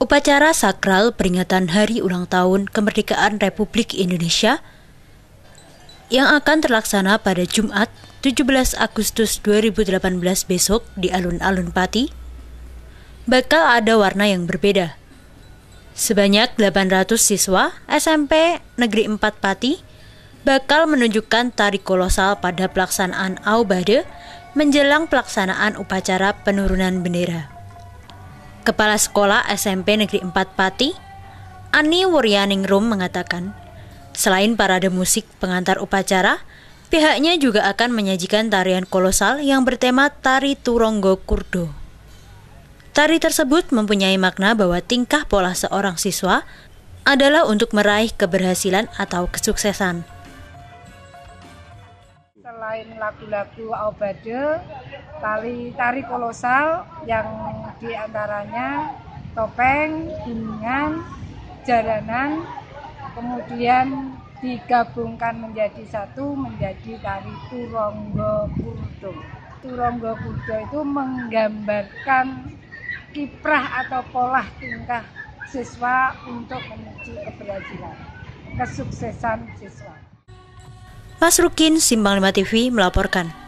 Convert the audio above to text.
Upacara sakral peringatan hari ulang tahun kemerdekaan Republik Indonesia yang akan terlaksana pada Jumat 17 Agustus 2018 besok di Alun-Alun Pati bakal ada warna yang berbeda. Sebanyak 800 siswa SMP Negeri 4 Pati bakal menunjukkan tari kolosal pada pelaksanaan Aubade menjelang pelaksanaan upacara penurunan bendera. Kepala Sekolah SMP Negeri 4 Pati, Ani Wuryaningrum mengatakan, selain parade musik pengantar upacara, pihaknya juga akan menyajikan tarian kolosal yang bertema Tari Turonggo Kurdo. Tari tersebut mempunyai makna bahwa tingkah pola seorang siswa adalah untuk meraih keberhasilan atau kesuksesan. Selain lagu-lagu Aubade, tali tari kolosal yang diantaranya topeng, gunungan, jaranan, kemudian digabungkan menjadi satu menjadi tari turonggo Kurdo. Turonggo Kurdo itu menggambarkan kiprah atau pola tingkah siswa untuk menuju keberhasilan, kesuksesan siswa. Mas Rukin, Simbang 5 TV melaporkan.